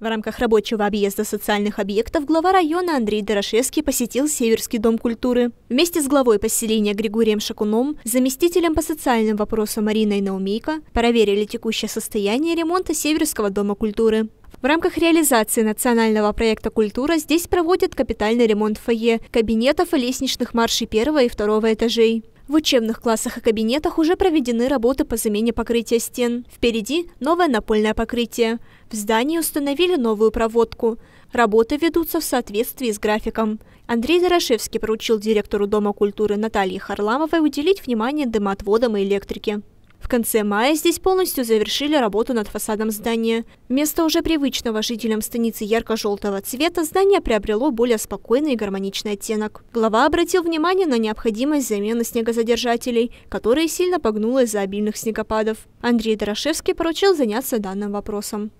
В рамках рабочего объезда социальных объектов глава района Андрей Дорошевский посетил Северский дом культуры. Вместе с главой поселения Григорием Шакуном, заместителем по социальным вопросам Мариной Наумейко проверили текущее состояние ремонта Северского дома культуры. В рамках реализации национального проекта «Культура» здесь проводят капитальный ремонт фойе, кабинетов и лестничных маршей первого и второго этажей. В учебных классах и кабинетах уже проведены работы по замене покрытия стен. Впереди новое напольное покрытие. В здании установили новую проводку. Работы ведутся в соответствии с графиком. Андрей Дорошевский поручил директору Дома культуры Наталье Харламовой уделить внимание дымоотводам и электрике. В конце мая здесь полностью завершили работу над фасадом здания. Вместо уже привычного жителям станицы ярко-желтого цвета здание приобрело более спокойный и гармоничный оттенок. Глава обратил внимание на необходимость замены снегозадержателей, которые сильно погнулась за обильных снегопадов. Андрей Дорошевский поручил заняться данным вопросом.